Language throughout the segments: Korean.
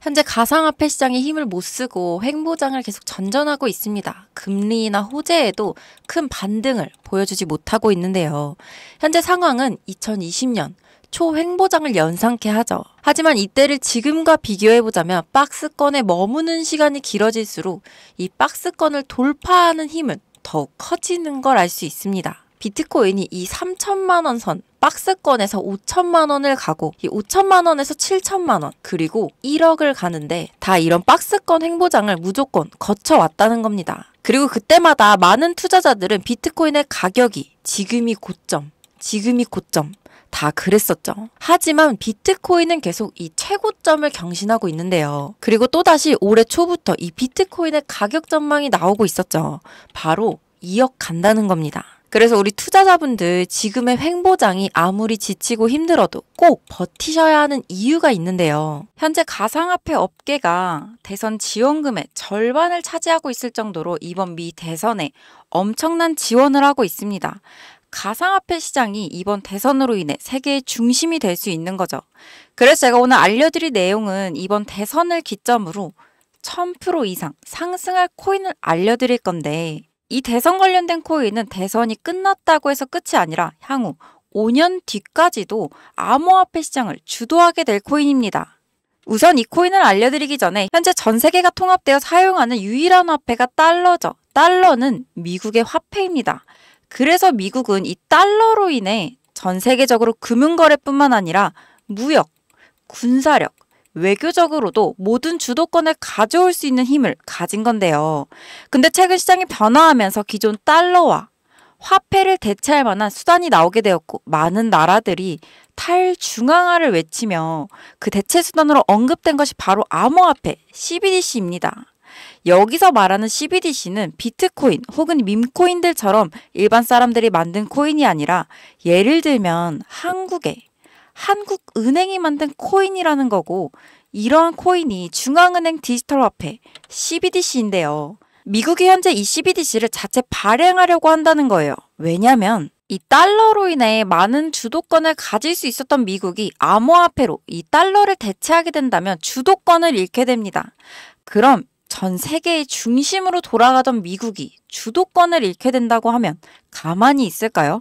현재 가상화폐 시장이 힘을 못 쓰고 횡보장을 계속 전전하고 있습니다. 금리나 호재에도 큰 반등을 보여주지 못하고 있는데요. 현재 상황은 2020년 초횡보장을 연상케 하죠. 하지만 이때를 지금과 비교해보자면 박스권에 머무는 시간이 길어질수록 이 박스권을 돌파하는 힘은 더욱 커지는 걸 알 수 있습니다. 비트코인이 이 3천만 원 선, 박스권에서 5천만 원을 가고 이 5천만 원에서 7천만 원 그리고 1억을 가는데 다 이런 박스권 행보장을 무조건 거쳐왔다는 겁니다. 그리고 그때마다 많은 투자자들은 비트코인의 가격이 지금이 고점, 지금이 고점 다 그랬었죠. 하지만 비트코인은 계속 이 최고점을 경신하고 있는데요. 그리고 또다시 올해 초부터 이 비트코인의 가격 전망이 나오고 있었죠. 바로 2억 간다는 겁니다. 그래서 우리 투자자분들 지금의 횡보장이 아무리 지치고 힘들어도 꼭 버티셔야 하는 이유가 있는데요. 현재 가상화폐 업계가 대선 지원금의 절반을 차지하고 있을 정도로 이번 미 대선에 엄청난 지원을 하고 있습니다. 가상화폐 시장이 이번 대선으로 인해 세계의 중심이 될 수 있는 거죠. 그래서 제가 오늘 알려드릴 내용은 이번 대선을 기점으로 1000% 이상 상승할 코인을 알려드릴 건데 이 대선 관련된 코인은 대선이 끝났다고 해서 끝이 아니라 향후 5년 뒤까지도 암호화폐 시장을 주도하게 될 코인입니다. 우선 이 코인을 알려드리기 전에 현재 전 세계가 통합되어 사용하는 유일한 화폐가 달러죠. 달러는 미국의 화폐입니다. 그래서 미국은 이 달러로 인해 전 세계적으로 금융거래뿐만 아니라 무역, 군사력, 외교적으로도 모든 주도권을 가져올 수 있는 힘을 가진 건데요. 근데 최근 시장이 변화하면서 기존 달러와 화폐를 대체할 만한 수단이 나오게 되었고 많은 나라들이 탈중앙화를 외치며 그 대체 수단으로 언급된 것이 바로 암호화폐 CBDC입니다. 여기서 말하는 CBDC는 비트코인 혹은 밈코인들처럼 일반 사람들이 만든 코인이 아니라 예를 들면 한국의 한국은행이 만든 코인이라는 거고 이러한 코인이 중앙은행 디지털 화폐 CBDC인데요. 미국이 현재 이 CBDC를 자체 발행하려고 한다는 거예요. 왜냐면 이 달러로 인해 많은 주도권을 가질 수 있었던 미국이 암호화폐로 이 달러를 대체하게 된다면 주도권을 잃게 됩니다. 그럼 전 세계의 중심으로 돌아가던 미국이 주도권을 잃게 된다고 하면 가만히 있을까요?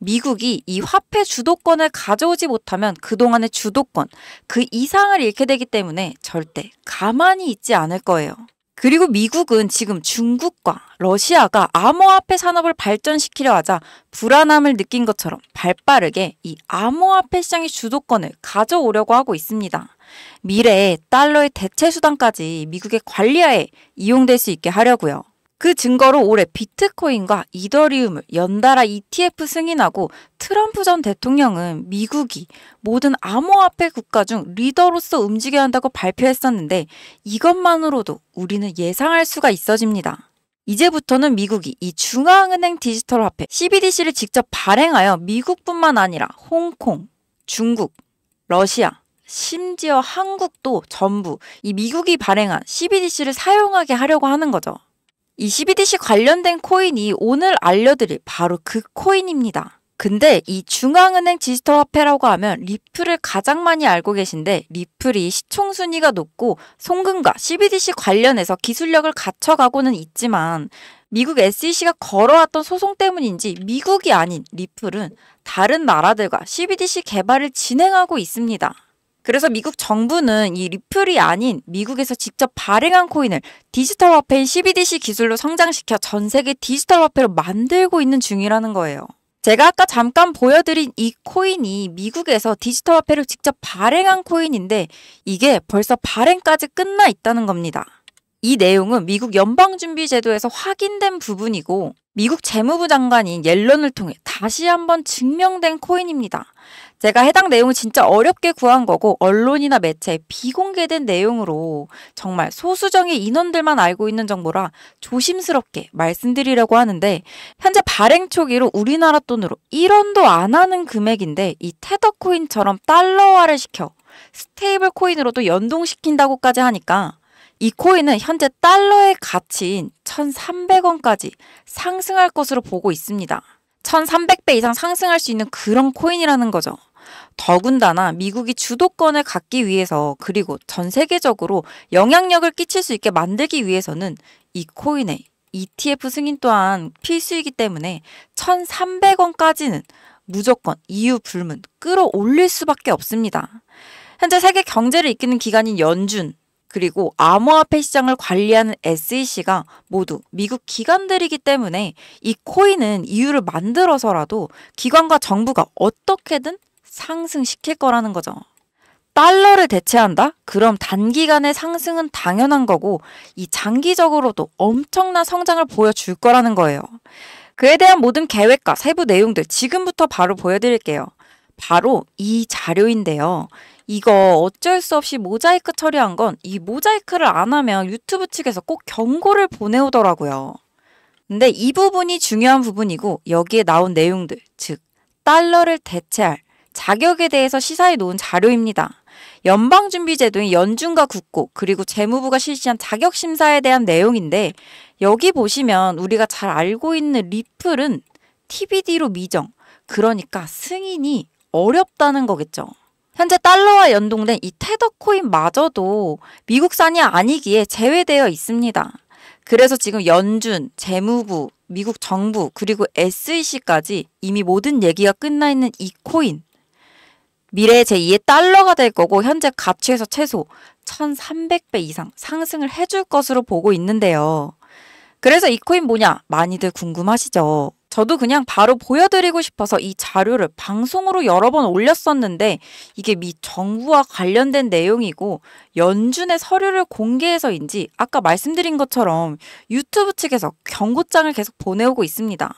미국이 이 화폐 주도권을 가져오지 못하면 그동안의 주도권, 그 이상을 잃게 되기 때문에 절대 가만히 있지 않을 거예요. 그리고 미국은 지금 중국과 러시아가 암호화폐 산업을 발전시키려 하자 불안함을 느낀 것처럼 발빠르게 이 암호화폐 시장의 주도권을 가져오려고 하고 있습니다. 미래에 달러의 대체 수단까지 미국의 관리하에 이용될 수 있게 하려고요. 그 증거로 올해 비트코인과 이더리움을 연달아 ETF 승인하고 트럼프 전 대통령은 미국이 모든 암호화폐 국가 중 리더로서 움직여야 한다고 발표했었는데 이것만으로도 우리는 예상할 수가 있어집니다. 이제부터는 미국이 이 중앙은행 디지털 화폐 CBDC를 직접 발행하여 미국뿐만 아니라 홍콩, 중국, 러시아, 심지어 한국도 전부 이 미국이 발행한 CBDC를 사용하게 하려고 하는 거죠. 이 CBDC 관련된 코인이 오늘 알려드릴 바로 그 코인입니다. 근데 이 중앙은행 디지털 화폐라고 하면 리플을 가장 많이 알고 계신데 리플이 시총 순위가 높고 송금과 CBDC 관련해서 기술력을 갖춰가고는 있지만 미국 SEC가 걸어왔던 소송 때문인지 미국이 아닌 리플은 다른 나라들과 CBDC 개발을 진행하고 있습니다. 그래서 미국 정부는 이 리플이 아닌 미국에서 직접 발행한 코인을 디지털 화폐인 CBDC 기술로 성장시켜 전 세계 디지털 화폐로 만들고 있는 중이라는 거예요. 제가 아까 잠깐 보여드린 이 코인이 미국에서 디지털 화폐를 직접 발행한 코인인데 이게 벌써 발행까지 끝나 있다는 겁니다. 이 내용은 미국 연방준비제도에서 확인된 부분이고 미국 재무부 장관인 옐런을 통해 다시 한번 증명된 코인입니다. 제가 해당 내용을 진짜 어렵게 구한 거고 언론이나 매체에 비공개된 내용으로 정말 소수정의 인원들만 알고 있는 정보라 조심스럽게 말씀드리려고 하는데 현재 발행 초기로 우리나라 돈으로 1원도 안 하는 금액인데 이 테더코인처럼 달러화를 시켜 스테이블 코인으로도 연동시킨다고까지 하니까 이 코인은 현재 달러의 가치인 1,300원까지 상승할 것으로 보고 있습니다. 1,300배 이상 상승할 수 있는 그런 코인이라는 거죠. 더군다나 미국이 주도권을 갖기 위해서 그리고 전 세계적으로 영향력을 끼칠 수 있게 만들기 위해서는 이 코인의 ETF 승인 또한 필수이기 때문에 1,300원까지는 무조건 이유 e 불문 끌어올릴 수밖에 없습니다. 현재 세계 경제를 이끄는 기관인 연준 그리고 암호화폐 시장을 관리하는 SEC가 모두 미국 기관들이기 때문에 이 코인은 이유를 e 만들어서라도 기관과 정부가 어떻게든 상승시킬 거라는 거죠. 달러를 대체한다? 그럼 단기간의 상승은 당연한 거고 이 장기적으로도 엄청난 성장을 보여줄 거라는 거예요. 그에 대한 모든 계획과 세부 내용들 지금부터 바로 보여드릴게요. 바로 이 자료인데요. 이거 어쩔 수 없이 모자이크 처리한 건 이 모자이크를 안 하면 유튜브 측에서 꼭 경고를 보내오더라고요. 근데 이 부분이 중요한 부분이고 여기에 나온 내용들, 즉 달러를 대체할 자격에 대해서 시사해 놓은 자료입니다. 연방준비제도인 연준과 국고 그리고 재무부가 실시한 자격심사에 대한 내용인데 여기 보시면 우리가 잘 알고 있는 리플은 TBD로 미정 그러니까 승인이 어렵다는 거겠죠. 현재 달러와 연동된 이 테더코인마저도 미국산이 아니기에 제외되어 있습니다. 그래서 지금 연준, 재무부, 미국 정부, 그리고 SEC까지 이미 모든 얘기가 끝나 있는 이 코인, 미래 의 제2의 달러가 될 거고 현재 가치에서 최소 1300배 이상 상승을 해줄 것으로 보고 있는데요. 그래서 이 코인 뭐냐? 많이들 궁금하시죠? 저도 그냥 바로 보여드리고 싶어서 이 자료를 방송으로 여러 번 올렸었는데 이게 미 정부와 관련된 내용이고 연준의 서류를 공개해서인지 아까 말씀드린 것처럼 유튜브 측에서 경고장을 계속 보내오고 있습니다.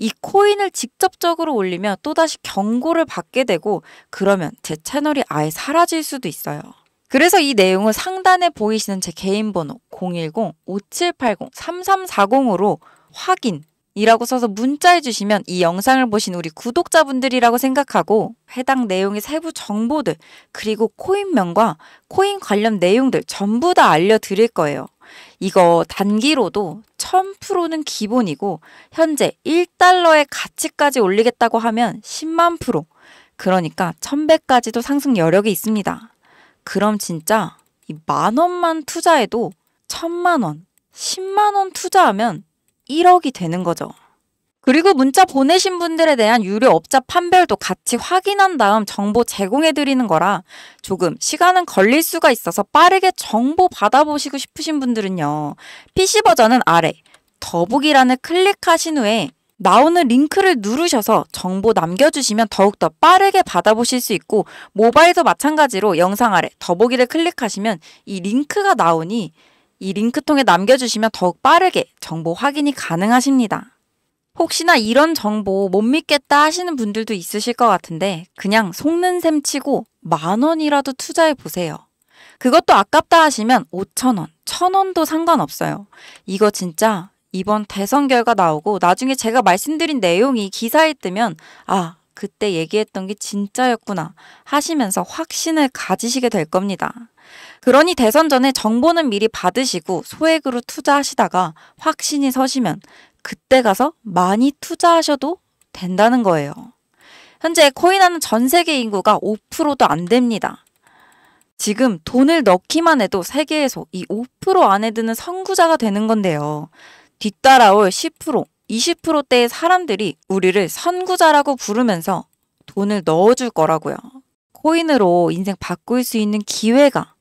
이 코인을 직접적으로 올리면 또다시 경고를 받게 되고 그러면 제 채널이 아예 사라질 수도 있어요. 그래서 이 내용은 상단에 보이시는 제 개인 번호 010-5780-3340으로 확인, 이라고 써서 문자해 주시면 이 영상을 보신 우리 구독자분들이라고 생각하고 해당 내용의 세부 정보들 그리고 코인명과 코인 관련 내용들 전부 다 알려드릴 거예요. 이거 단기로도 1000%는 기본이고 현재 1달러의 가치까지 올리겠다고 하면 10만 프로 그러니까 1000배까지도 상승 여력이 있습니다. 그럼 진짜 이만 원만 투자해도 1000만 원, 10만 원 투자하면 1억이 되는 거죠. 그리고 문자 보내신 분들에 대한 유료 업자 판별도 같이 확인한 다음 정보 제공해드리는 거라 조금 시간은 걸릴 수가 있어서 빠르게 정보 받아보시고 싶으신 분들은요. PC버전은 아래 더보기란을 클릭하신 후에 나오는 링크를 누르셔서 정보 남겨주시면 더욱더 빠르게 받아보실 수 있고 모바일도 마찬가지로 영상 아래 더보기를 클릭하시면 이 링크가 나오니 이 링크 통해 남겨주시면 더욱 빠르게 정보 확인이 가능하십니다. 혹시나 이런 정보 못 믿겠다 하시는 분들도 있으실 것 같은데 그냥 속는 셈 치고 만 원이라도 투자해 보세요. 그것도 아깝다 하시면 5천 원, 천 원도 상관없어요. 이거 진짜 이번 대선 결과 나오고 나중에 제가 말씀드린 내용이 기사에 뜨면 아 그때 얘기했던 게 진짜였구나 하시면서 확신을 가지시게 될 겁니다. 그러니 대선 전에 정보는 미리 받으시고 소액으로 투자하시다가 확신이 서시면 그때 가서 많이 투자하셔도 된다는 거예요. 현재 코인하는 전 세계 인구가 5%도 안 됩니다. 지금 돈을 넣기만 해도 세계에서 이 5% 안에 드는 선구자가 되는 건데요. 뒤따라올 10%, 20%대의 사람들이 우리를 선구자라고 부르면서 돈을 넣어줄 거라고요. 코인으로 인생 바꿀 수 있는 기회가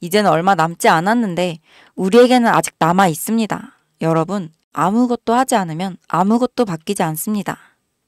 이제는 얼마 남지 않았는데 우리에게는 아직 남아 있습니다. 여러분, 아무것도 하지 않으면 아무것도 바뀌지 않습니다.